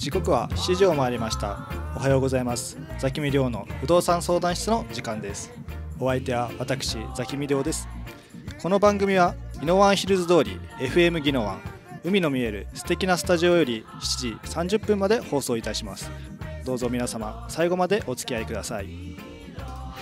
時刻は7時を回りましたおはようございますザキミ亮の不動産相談室の時間ですお相手は私ザキミ亮ですこの番組は宜野湾ヒルズ通り FM 宜野湾海の見える素敵なスタジオより7時30分まで放送いたしますどうぞ皆様最後までお付き合いください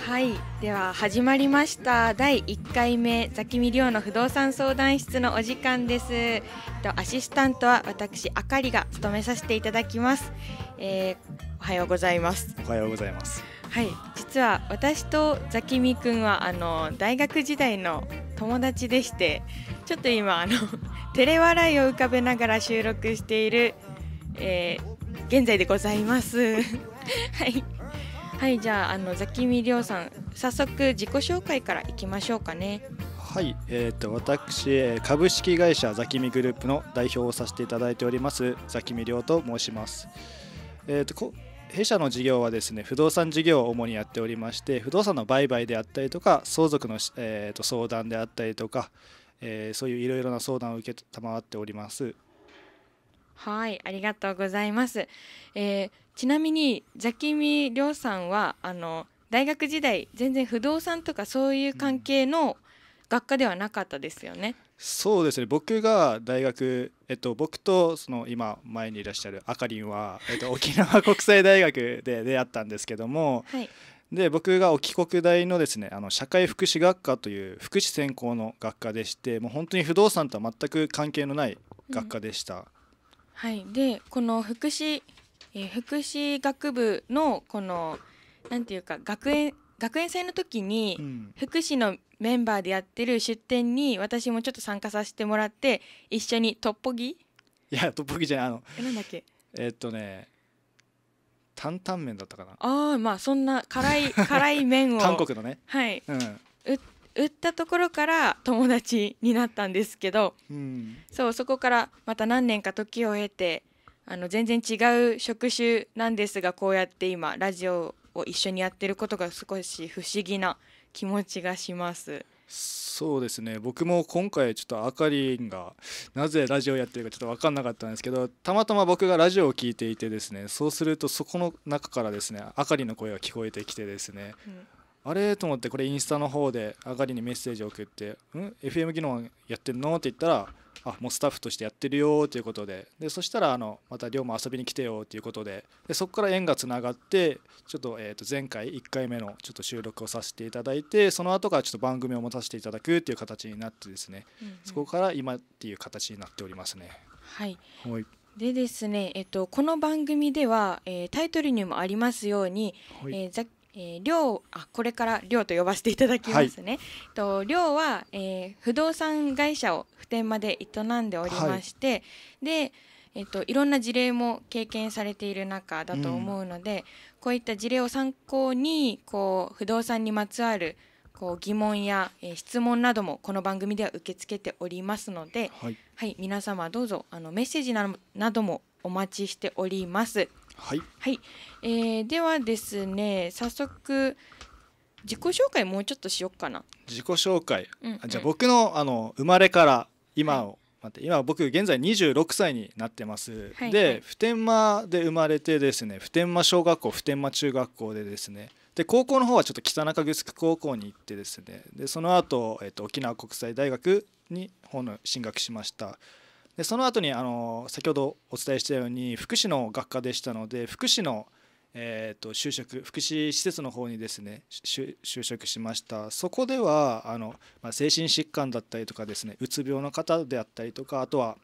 はいでは始まりました第1回目ザキミリョウの不動産相談室のお時間ですとアシスタントは私あかりが務めさせていただきます、えー、おはようございますおはようございますはい実は私とザキミくんはあの大学時代の友達でしてちょっと今あの 照れ笑いを浮かべながら収録している、えー、現在でございます はいはいじゃああのザキミリョウさん早速自己紹介からいきましょうかねはい、えーと、私株式会社ザキミグループの代表をさせていただいておりますザキミリョウと申します、えーと、弊社の事業はですね不動産事業を主にやっておりまして不動産の売買であったりとか相続の、えーと、相談であったりとか、えー、そういういろいろな相談を受けたまわっておりますはいありがとうございます、えー、ちなみにジャキミりさんはあの大学時代全然不動産とかそういう関係の学科ではなかったですよね。そうですね僕が大学、えっと、僕とその今前にいらっしゃるあかりんは、えっと、沖縄国際大学で出会ったんですけども、はい、で僕が沖国大のですねあの社会福祉学科という福祉専攻の学科でしてもう本当に不動産とは全く関係のない学科でした。うん、はい、でこの福祉えー、福祉学部のこのなんていうか学園学園祭の時に福祉のメンバーでやってる出店に私もちょっと参加させてもらって一緒にトッポギいやトッポギじゃないあのえなんだっけえー、っとね担々麺だったかなああまあそんな辛い辛い麺を韓国のねはい、うん、売ったところから友達になったんですけど、うん、そうそこからまた何年か時を経てあの全然違う職種なんですがこうやって今ラジオを一緒にやってることが少し不思議な気持ちがします。そうですね僕も今回ちょっとあかりんがなぜラジオやってるかちょっと分かんなかったんですけどたまたま僕がラジオを聴いていてですねそうするとそこの中からですねあかりの声が聞こえてきてですね、うんあれと思ってこれインスタの方であかりにメッセージを送って「ん ?FM 技能やってんの?」って言ったらあもうスタッフとしてやってるよということででそしたらあのまた龍も遊びに来てよということででそこから縁がつながってちょっと,、えー、と前回1回目のちょっと収録をさせていただいてその後からちょっと番組を持たせていただくっていう形になってですね、うんうん、そこから今っていう形になっておりますね。はい、はいでですね、えっと、この番組では、えー、タイトルにもありますように、はい、えー、ざっえー、寮あこれから寮と呼ばせていただきますね。はい、と寮は、えー、不動産会社を普天間で営んでおりまして、はい、でえっと、いろんな事例も経験されている中だと思うので、うん、こういった事例を参考にこう不動産にまつわるこう疑問や、えー、質問などもこの番組では受け付けておりますので、はい、はい、皆様どうぞあのメッセージなどもお待ちしております。はい、はい、えー、ではですね早速自己紹介もうちょっとしよっかな自己紹介、うん、じゃあ僕のあの生まれから今を、はい待って今僕現在26歳になってます、はい、で普天間で生まれてですね普天間小学校普天間中学校でですねで高校の方はちょっと北中城高校に行ってですねでその後、えっと沖縄国際大学に方の進学しましたでその後にあの先ほどお伝えしたように福祉の学科でしたので福祉のえーと、就職福祉施設の方にですね就職しましたそこではあの、まあ、精神疾患だったりとかですねうつ病の方であったりとかあとは、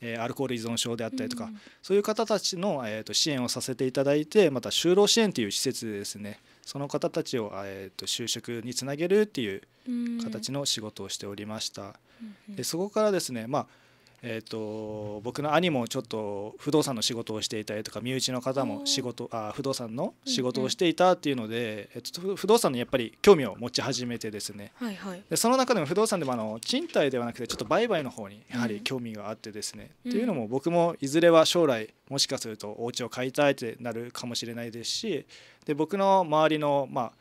えー、アルコール依存症であったりとか、うん、そういう方たちの、えーと、支援をさせていただいてまた就労支援という施設でですねその方たちを、えーと、就職につなげるっていう形の仕事をしておりました。うん、でそこからですね、まあえーと、僕の兄もちょっと不動産の仕事をしていたりとか身内の方も仕事あ不動産の仕事をしていたっていうので、えーと、と不動産にやっぱり興味を持ち始めてですね、はいはい、でその中でも不動産でもあの賃貸ではなくてちょっと売買の方にやはり興味があってですね、うん、っていうのも僕もいずれは将来もしかするとお家を買いたいってなるかもしれないですしで僕の周りのまあ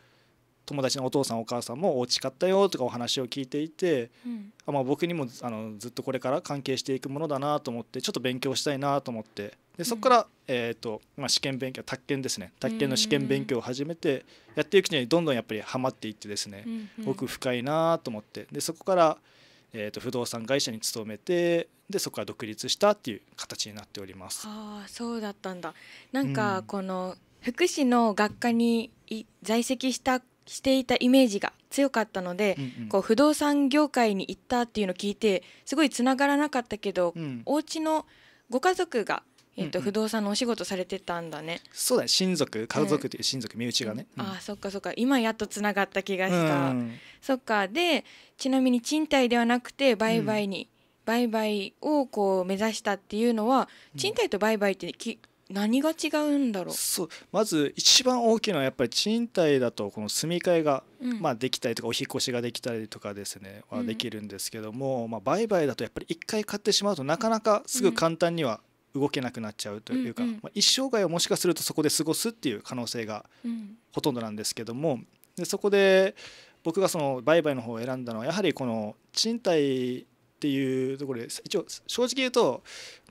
友達のお父さんお母さんもお家買ったよとかお話を聞いていて、うん、あまあ、僕にもあのずっとこれから関係していくものだなと思ってちょっと勉強したいなと思ってでそこから、うん、えーとまあ、試験勉強宅建ですね宅建の試験勉強を始めてやっていくうちにどんどんやっぱりハマっていってですね、うん、奥深いなと思ってでそこから、えー、と不動産会社に勤めてでそこから独立したっていう形になっております。あそうだったんだなんか、この福祉の学科に在籍したしていたイメージが強かったので、うんうん、こう不動産業界に行ったっていうのを聞いてすごいつながらなかったけど、うん、お家のご家族が、えっと、不動産のお仕事されてたんだねそうだね親族家族という親族、うん、身内がね、うん、ああそっかそっか今やっとつながった気がした、そっかでちなみに賃貸ではなくて売買に、売買をこう目指したっていうのは賃貸と売買ってき、うん何が違うんだろうそうまず一番大きいのはやっぱり賃貸だとこの住み替えが、うん、まあ、できたりとかお引越しができたりとかですねはできるんですけども、うん、まあ、売買だとやっぱり一回買ってしまうとなかなかすぐ簡単には動けなくなっちゃうというか、うんまあ、一生涯をもしかするとそこで過ごすっていう可能性がほとんどなんですけどもでそこで僕がその売買の方を選んだのはやはりこの賃貸っていうところで一応正直言うと、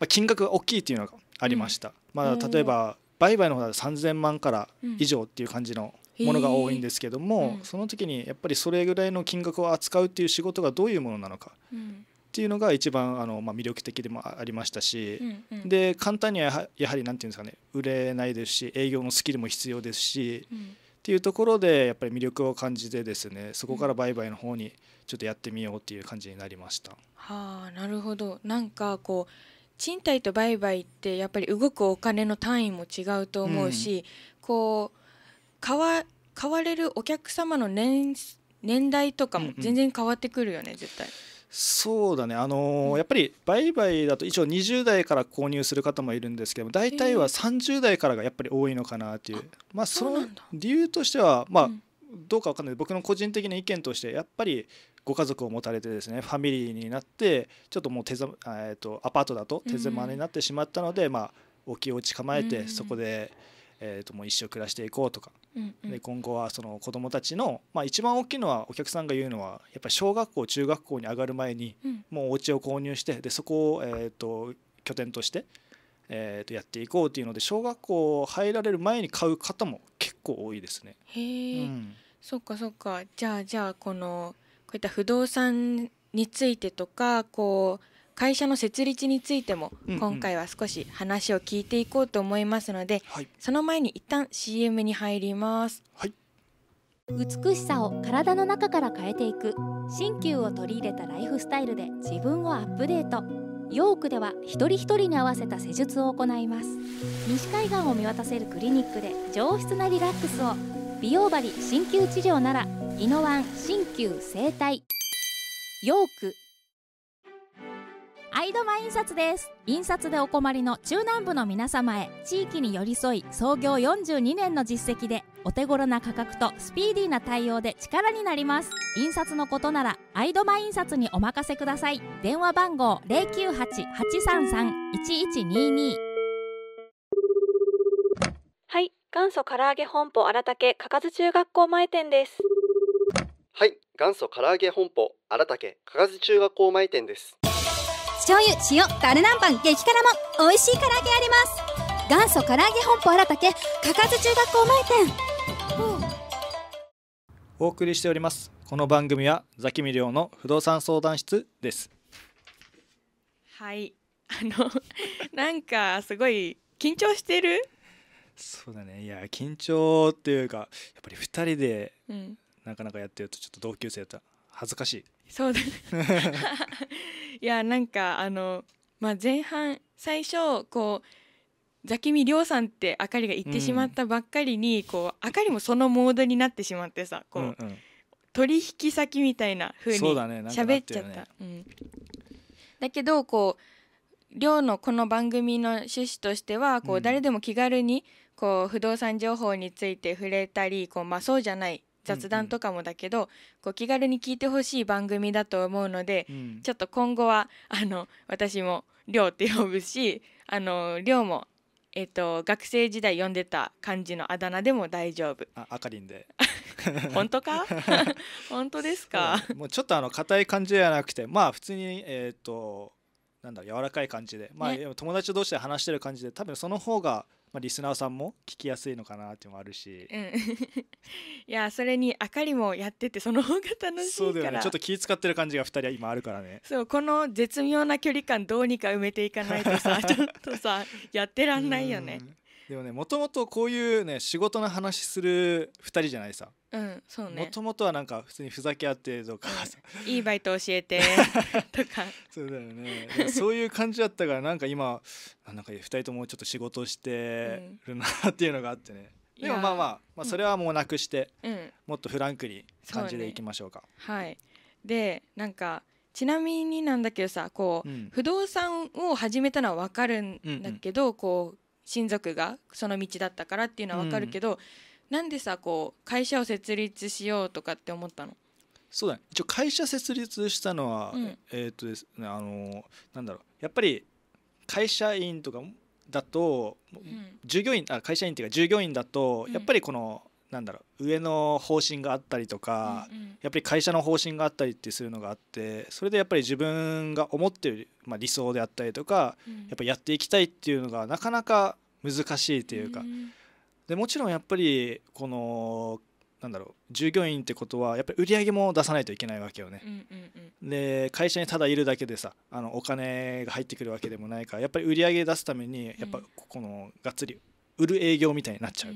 まあ、金額が大きいっていうのがありました、うん、まあ、例えば売買の方は3,000万から以上っていう感じのものが多いんですけども、その時にやっぱりそれぐらいの金額を扱うっていう仕事がどういうものなのか。っていうのが一番あの、まあ、魅力的でもありましたし、うんうん、で簡単にはやはり何て言うんですかね売れないですし営業のスキルも必要ですし、うん、っていうところでやっぱり魅力を感じてですねそこから売買の方にちょっとやってみようっていう感じになりました。うん、はあなるほどなんかこう賃貸と売買ってやっぱり動くお金の単位も違うと思うし、うん、こう買わ買われるお客様の年年代とかも全然変わってくるよね、うんうん、絶対。そうだね、あのーうん、やっぱり売買だと一応20代から購入する方もいるんですけど大体は30代からがやっぱり多いのかなっていう、えー、まあ、その理由としては、まあ、どうかわかんない僕の個人的な意見としてやっぱりご家族を持たれてですねファミリーになってちょっともう手ざ、えーと、とアパートだと手狭になってしまったので、うん、まあ、お気を構えてそこで、えーと、ともう一生暮らしていこうとか、うんうん、で今後はその子どもたちの、まあ、一番大きいのはお客さんが言うのはやっぱり小学校中学校に上がる前に、もうお家を購入してでそこを、えーと、と拠点として。えー、とやっていこうっていうので小学校入られる前に買う方も結構多いですね。へえ、うん、そっかそっかじゃあじゃあこのこういった不動産についてとかこう会社の設立についても今回は少し話を聞いていこうと思いますので、その前に一旦 CM に入ります、はい、美しさを体の中から変えていく鍼灸を取り入れたライフスタイルで自分をアップデートヨークでは一人一人に合わせた施術を行います西海岸を見渡せるクリニックで上質なリラックスを美容針鍼灸治療ならイノワン鍼灸整体ヨークアイドマ印刷です印刷でお困りの中南部の皆様へ地域に寄り添い創業42年の実績でお手頃な価格とスピーディーな対応で力になります印刷のことならアイドマ印刷にお任せください電話番号098-833-1122元祖唐揚げ本舗荒竹かかず中学校前店です。はい、元祖唐揚げ本舗荒竹かかず中学校前店です。醤油、塩、ダルナンパン、激辛も美味しい唐揚げあります。元祖唐揚げ本舗荒竹かかず中学校前店。お送りしておりますこの番組はザキミリョウの不動産相談室ですはいあのなんかすごい緊張してるそうだねいや緊張っていうかやっぱり2人でなかなかやってるとちょっと同級生だったら恥ずかしい、そうだねいやなんかあの、まあ、前半最初こうザキミリョウさんってあかりが言ってしまったばっかりに、うん、こうあかりもそのモードになってしまってさこう、うんうん、取引先みたいなふうに喋っちゃった。だねねうん、だけどこう寮のこの番組の趣旨としてはこう誰でも気軽にこう不動産情報について触れたりこう、まあ、そうじゃない雑談とかもだけど、こう気軽に聞いてほしい番組だと思うので、ちょっと今後はあの私も寮って呼ぶしあの寮もえっと、学生時代読んでた感じのあだ名でも大丈夫。あ、あかりんで。本当か。本当ですか。もうちょっとあの硬い感じじゃなくて、まあ普通に、えっ、ー、と。なんだ柔らかい感じで、まあ、友達同士で話してる感じで多分その方が、まあ、リスナーさんも聞きやすいのかなっていうのもあるし、うん、いやそれにあかりもやっててその方が楽しいそうだよねちょっと気使ってる感じが2人は今あるからねそうこの絶妙な距離感どうにか埋めていかないとさ ちょっとさやってらんないよね。でもねもともとこういうね仕事の話する2人じゃないさうんそうねもともとはなんか普通にふざけ合ってとか、うん、いいバイト教えて とかそうだよねそういう感じだったからなんか今なんか2人ともちょっと仕事してるなっていうのがあってね、うん、でもまあまあ、まあ、それはもうなくして、うん、もっとフランクに感じでいきましょうか。うね、はいでなんかちなみになんだけどさこう、うん、不動産を始めたのは分かるんだけど、うんうん、こう親族がその道だったからっていうのは分かるけど、うん、なんでさこう会社を設立しようとかって思ったのそうだ、ね、一応会社設立したのは、うん、えー、っとですねあのなんだろうやっぱり会社員とかだと、うん、従業員あ会社員っていうか従業員だと、やっぱりこの、なんだろう上の方針があったりとか、うんうん、やっぱり会社の方針があったりってするのがあってそれでやっぱり自分が思ってる、まあ、理想であったりとか、うん、やっぱやっていきたいっていうのがなかなか難しいというか、うん、でもちろんやっぱりこのなんだろう従業員ってことはやっぱり売り上げも出さないといけないわけよね。うんうんうん、で会社にただいるだけでさあのお金が入ってくるわけでもないからやっぱり売り上げ出すためにやっぱこのがっつり売る営業みたいになっちゃう、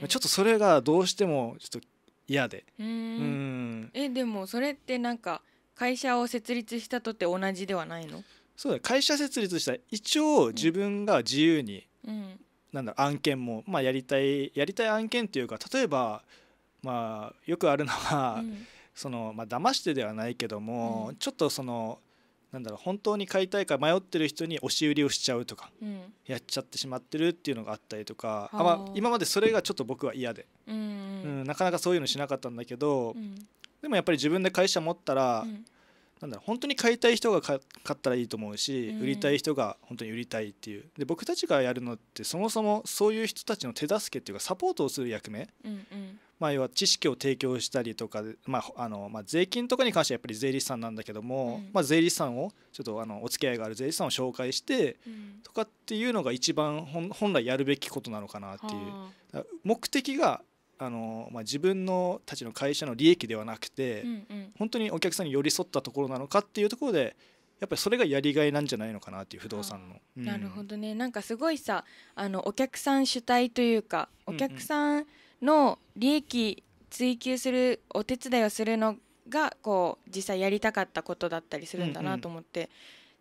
うん、ちょっとそれがどうしてもちょっと嫌でうんえでもそれってなんか会社を設立したとって同じではないのそうだ会社設立したら一応自分が自由に、うん、なんだ案件も、まあ、やりたいやりたい案件っていうか例えば、まあ、よくあるのは、うん、そのまあ騙してではないけども、うん、ちょっとそのなんだろう本当に買いたいか迷ってる人に押し売りをしちゃうとか、うん、やっちゃってしまってるっていうのがあったりとかあ、まあ、今までそれがちょっと僕は嫌で、うん、うん、なかなかそういうのしなかったんだけど、でもやっぱり自分で会社持ったら、なんだろう本当に買いたい人が買ったらいいと思うし、売りたい人が本当に売りたいっていうで僕たちがやるのってそもそもそういう人たちの手助けっていうかサポートをする役目、うんうん、まあ、要は知識を提供したりとか、まああのまあ、税金とかに関してはやっぱり税理士さんなんだけども、うん、まあ、税理士さんをちょっとあのお付き合いがある税理士さんを紹介してとかっていうのが一番本来やるべきことなのかなっていう。目的があのまあ、自分のたちの会社の利益ではなくて、うんうん、本当にお客さんに寄り添ったところなのかっていうところでやっぱりそれがやりがいなんじゃないのかなっていう不動産の。うん、なるほどねなんかすごいさあのお客さん主体というかお客さん、うんうんの利益追求するお手伝いをするのがこう実際やりたかったことだったりするんだなと思って、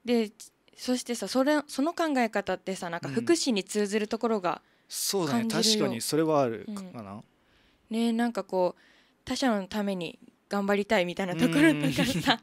うんうん、でそしてさそれその考え方ってさなんか福祉に通ずるところが感じるよ、うん、そうだね確かにそれはあるかな、うん、ねなんかこう他者のために頑張りたいみたいなところとかさ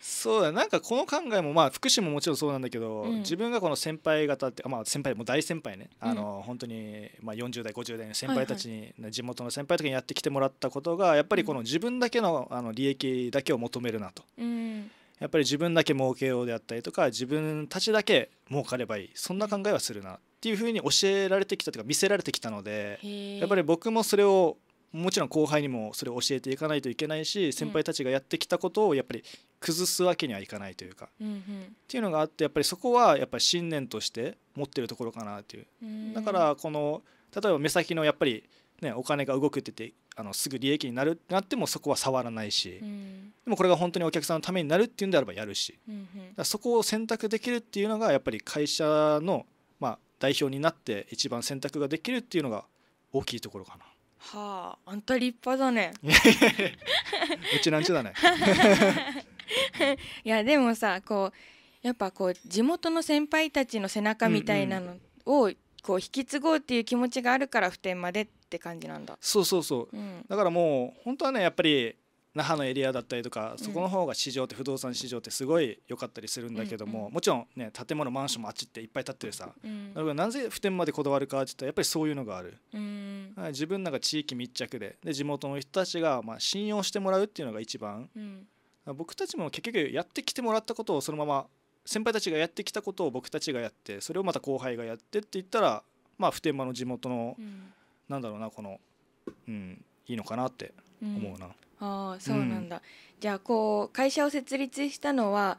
そうだなんかこの考えもまあ福祉ももちろんそうなんだけど、うん、自分がこの先輩方ってまあ先輩も大先輩ね、うん、あの本当にまあ40代50代の先輩たちに、はいはい、地元の先輩とかにやってきてもらったことがやっぱりこの自分だけのあの利益だけを求めるなと。うんやっぱり自分だけ儲けようであったりとか自分たちだけ儲かればいいそんな考えはするなっていうふうに教えられてきたというか見せられてきたのでやっぱり僕もそれをもちろん後輩にもそれを教えていかないといけないし先輩たちがやってきたことをやっぱり崩すわけにはいかないというか、うんうん、っていうのがあってやっぱりそこはやっぱり信念として持ってるところかなっていうだからこの例えば目先のやっぱりねお金が動くってってあのすぐ利益になるってなってもそこは触らないし、うん、でもこれが本当にお客さんのためになるっていうんであればやるし、うんうん、そこを選択できるっていうのがやっぱり会社のまあ代表になって一番選択ができるっていうのが大きいところかな。はああんた立派だね うちなんちだね いやでもさこうやっぱこう地元の先輩たちの背中みたいなのをこう引き継ごうっていう気持ちがあるから普天までって感じなんだそうそうそう、うん、だからもう本当はねやっぱり那覇のエリアだったりとかそこの方が市場って不動産市場ってすごい良かったりするんだけども、もちろんね建物マンションもあっちっていっぱい建ってるさ、だからなぜ普天までこだわるかって言ったらやっぱりそういうのがある、自分らが地域密着でで地元の人たちがま信用してもらうっていうのが一番、僕たちも結局やってきてもらったことをそのまま先輩たちがやってきたことを僕たちがやってそれをまた後輩がやってって言ったらまあ普天間の地元の、うなんだろうなこの、うん、いいのかなって思うな。ああそうなんだ、うん、じゃあこう会社を設立したのは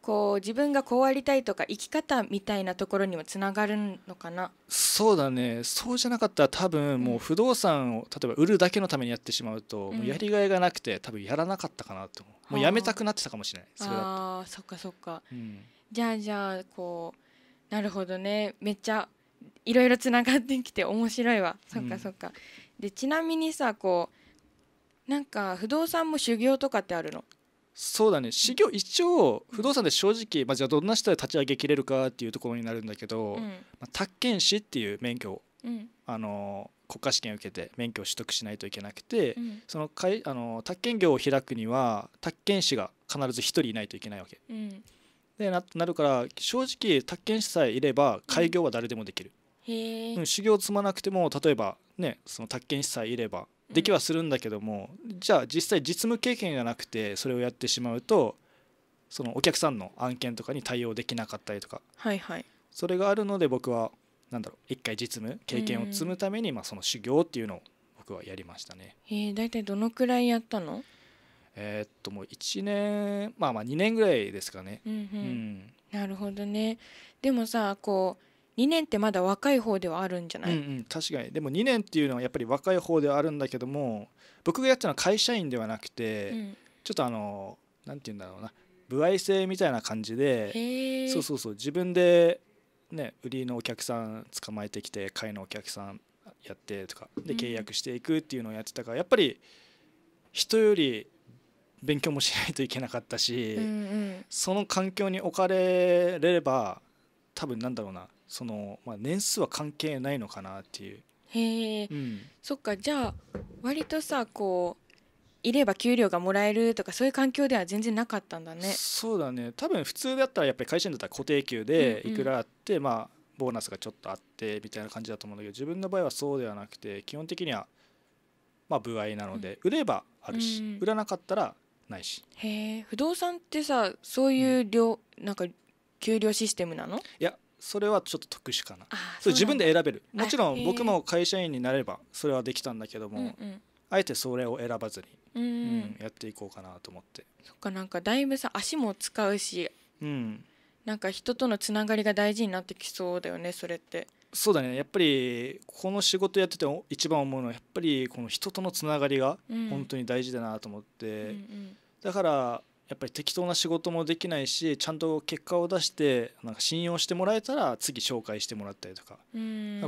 こう自分がこうありたいとか生き方みたいなところにもつながるのかなそうだねそうじゃなかったら多分もう不動産を例えば売るだけのためにやってしまうと、もうやりがいがなくて多分やらなかったかなと思う、うん、もうやめたくなってたかもしれないそれだあそっかそっか、うん、じゃあじゃあこうなるほどねめっちゃいろいろつながってきて面白いわそっかそっか、でちなみにさこうなんか不動産も修行とかってあるのそうだね修行一応不動産で正直、まあ、じゃあどんな人で立ち上げきれるかっていうところになるんだけど、うん、まあ、宅建士っていう免許を、うん、あの国家試験を受けて免許を取得しないといけなくて、うん、そのかいあの宅建業を開くには宅建士が必ず1人いないといけないわけ、でななるから正直宅建士さえいれば開業は誰でもできる、うん、修行を積まなくても例えばねその宅建士さえいればできはするんだけども、うん、じゃあ実際実務経験がなくてそれをやってしまうとそのお客さんの案件とかに対応できなかったりとか、はいはい、それがあるので僕は何だろう一回実務経験を積むために、まあ、その修行っていうのを僕はやりましたね。えー、大体どのくらいやったのえー、っともう1年まあまあ2年ぐらいですかね。うん、うんうん、なるほどねでもさこう2年ってまだ若い方ではあるんじゃない、うんうん、確かにでも2年っていうのはやっぱり若い方ではあるんだけども僕がやったのは会社員ではなくて、うん、ちょっとあの何て言うんだろうな歩合制みたいな感じでそうそうそう自分で、ね、売りのお客さん捕まえてきて買いのお客さんやってとかで契約していくっていうのをやってたから、うん、やっぱり人より勉強もしないといけなかったし、うんうん、その環境に置かれれば多分なんだろうなその、まあ、年数は関係ないのかなっていう。へえ、うん、そっかじゃあ割とさこういれば給料がもらえるとかそういう環境では全然なかったんだね。そうだね多分普通だったらやっぱり会社員だったら固定給でいくらあって、うんうん、まあボーナスがちょっとあってみたいな感じだと思うんだけど自分の場合はそうではなくて基本的にはまあ歩合なので、うん、売ればあるし、うん、売らなかったらないしへえ不動産ってさそういう量、うん、なんか給料システムなのいやそれはちょっと特殊かなそ自分で選べるもちろん僕も会社員になればそれはできたんだけども、あえてそれを選ばずに、うん、うん、やっていこうかなと思ってそっかなんかだいぶさ足も使うし、うん、なんか人とのつながりが大事になってきそうだよねそれってそうだねやっぱりこの仕事やってて一番思うのはやっぱりこの人とのつながりが本当に大事だなと思って、うんうんうん、だからやっぱり適当な仕事もできないしちゃんと結果を出してなんか信用してもらえたら次紹介してもらったりとか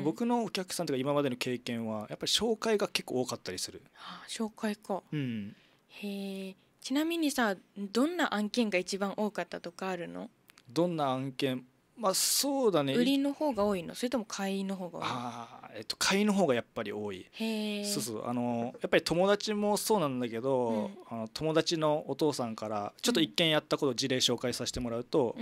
僕のお客さんとか今までの経験はやっぱり紹介が結構多かったりする。はあ、紹介か、うん、へちなみにさどんな案件が一番多かったとかあるのどんな案件まあそうだね売りの方が多いのそれとも買いの方が多いのあえっと、会の方がやっぱり多いそうそうあのやっぱり友達もそうなんだけど、うん、あの友達のお父さんからちょっと一見やったことを事例紹介させてもらうと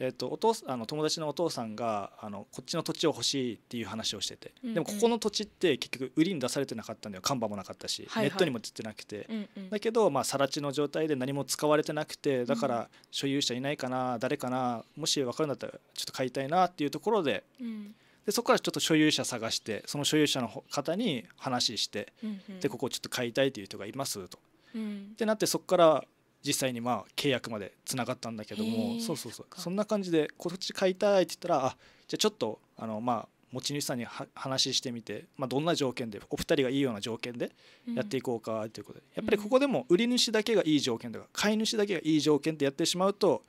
えっと、おあの友達のお父さんがあのこっちの土地を欲しいっていう話をしてて、でもここの土地って結局売りに出されてなかったんだよ看板もなかったし、はいはい、ネットにも出てなくて、うんうん、だけど、まあ、更地の状態で何も使われてなくてだから所有者いないかな誰かなもし分かるんだったらちょっと買いたいなっていうところで。うんでそこからちょっと所有者探してその所有者の方に話して、うんうん、でここちょっと買いたいという人がいますと。うん、ってなってそこから実際にまあ契約までつながったんだけどもそうそうそうそんな感じでこっち買いたいって言ったらあじゃあちょっとあのまあ持ち主さんに話してみて、まあ、どんな条件でお二人がいいような条件でやっていこうかということで、うん、やっぱりここでも売り主だけがいい条件とか買い主だけがいい条件ってやってしまうと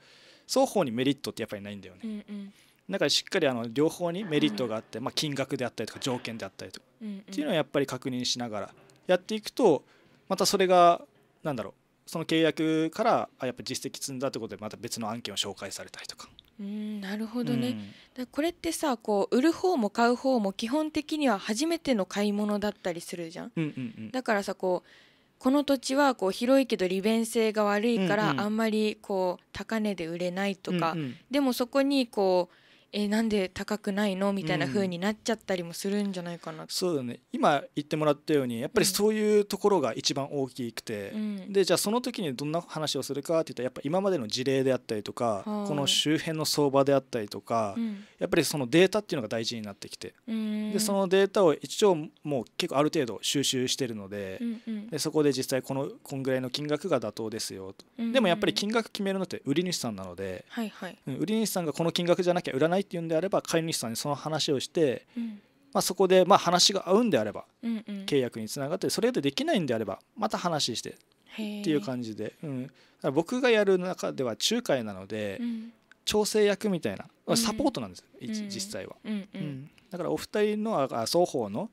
双方にメリットってやっぱりないんだよね。うんうんだからしっかりあの両方にメリットがあって、まあ、金額であったりとか条件であったりとかっていうのをやっぱり確認しながらやっていくとまたそれが何だろうその契約からあやっぱ実績積んだってことでまた別の案件を紹介されたりとか。うんなるほどね、うん、これってさこう売る方も買う方も基本的には初めての買い物だったりするじゃんうんうんうん、だからさこうこの土地はこう広いけど利便性が悪いから、あんまりこう高値で売れないとか、うんうん、でもそこにこうえなんで高くないのみたいな風になっちゃったりもするんじゃないかな、うん、そうだね今言ってもらったようにやっぱりそういうところが一番大きくて、うん、でじゃあその時にどんな話をするかっていったらやっぱ今までの事例であったりとか、この周辺の相場であったりとか、やっぱりそのデータっていうのが大事になってきて、でそのデータを一応もう結構ある程度収集してるのでうんうん、でそこで実際このこんぐらいの金額が妥当ですよと、でもやっぱり金額決めるのって売り主さんなので、はいはい、売り主さんがこの金額じゃなきゃ売らないないっていうんであれば飼い主さんにその話をして、うんまあ、そこでまあ話が合うんであれば契約につながってそれでできないんであればまた話してっていう感じで、うん、僕がやる中では仲介なので、調整役みたいなサポートなんです、うん、実際は、うんうん、だからお二人のあ双方の、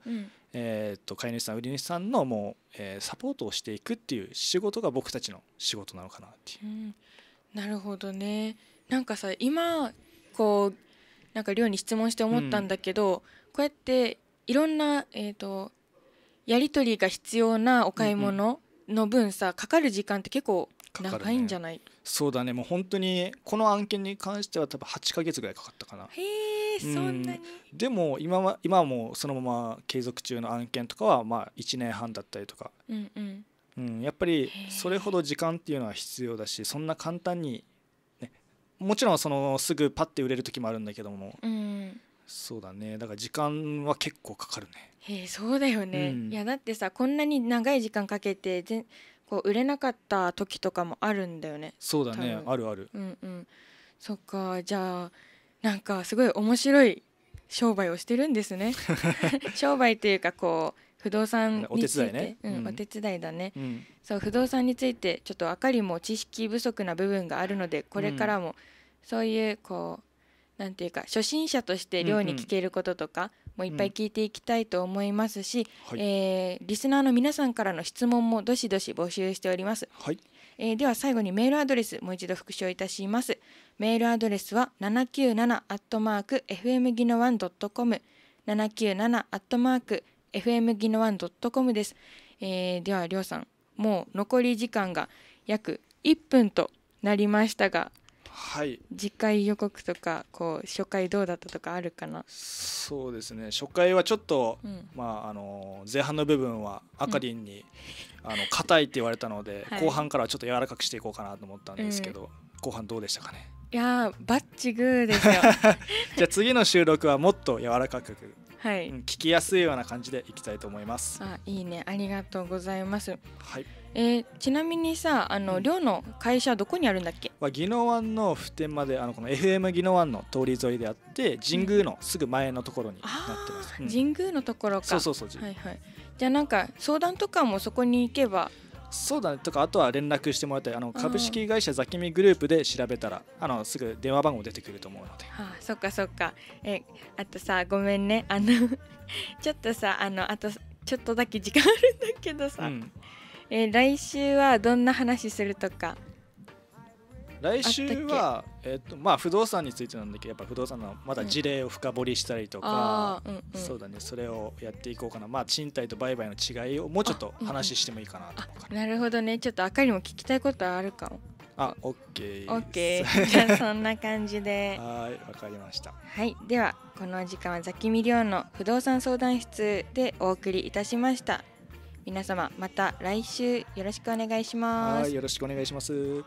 えー、と飼い主さん売り主さんのもう、えー、サポートをしていくっていう仕事が僕たちの仕事なのかなっていう。なるほどねなんかさ今こうなんか寮に質問して思ったんだけど、うん、こうやっていろんな、えーと、やり取りが必要なお買い物の分さ、うんうん、かかる時間って結構長いんじゃない、ね、そうだねもう本当にこの案件に関しては多分8か月ぐらいかかったかなへえ、そんなにでも今は今はもうそのまま継続中の案件とかはまあ1年半だったりとか、うんうんうん、やっぱりそれほど時間っていうのは必要だしそんな簡単にもちろんそのすぐパッて売れる時もあるんだけども、うん、そうだねだから時間は結構かかるねへえそうだよね、うん、いやだってさこんなに長い時間かけてぜこう売れなかった時とかもあるんだよねそうだねあるあるうんうんそっかじゃあなんかすごい面白い商売をしてるんですね 商売というかこう不動産について、ねうん、お手伝いだね、うん、そう不動産についてちょっとあかりも知識不足な部分があるのでこれからもそういうこうなんていうか初心者として寮に聞けることとかもいっぱい聞いていきたいと思いますし、うんはい、えー、リスナーの皆さんからの質問もどしどし募集しております。はいえー、では最後にメールアドレスもう一度復唱いたします。メールアドレスは797アットマーク fm ギノワンドットコム797アットマーク m FM ギノワンドットコムです、えー、ではりょうさんもう残り時間が約1分となりましたがはい次回予告とかこう初回どうだったとかあるかなそうですね初回はちょっと、うん、まああの前半の部分はあかりんに、うん、あの硬いって言われたので、はい、後半からはちょっと柔らかくしていこうかなと思ったんですけど、うん、後半どうでしたかねいやバッチグーですよ じゃあ次の収録はもっと柔らかくはい、聞きやすいような感じでいきたいと思いますあいいねありがとうございますはいえー、ちなみにさあの寮の会社どこにあるんだっけは宜野湾の普天間であのこの FM 宜野湾の通り沿いであって神宮のすぐ前のところになってます、うん、神宮のところかそうそうそうはいはいじゃあなんか相談とかもそこに行けばそうだねとかあとは連絡してもらったりあの株式会社ザキミグループで調べたら、あのすぐ電話番号出てくると思うので、あ、そっかそっかえあとさごめんね あのちょっとさあのあとちょっとだけ時間あるんだけどさ、うん、え来週はどんな話するとか来週は、えーとまあ、不動産についてなんだけどやっぱ不動産のまだ事例を深掘りしたりとか、うんうんうん、そうだねそれをやっていこうかな、まあ、賃貸と売買の違いをもうちょっと話してもいいかなとか、なるほどねちょっとあかりも聞きたいことあるかも。あ、オッケー。オッケー。じゃあそんな感じで。はい、わかりました。はい、ではこの時間はザキミリオンの不動産相談室でお送りいたしました。皆様また来週よろしくお願いします。よろしくお願いします。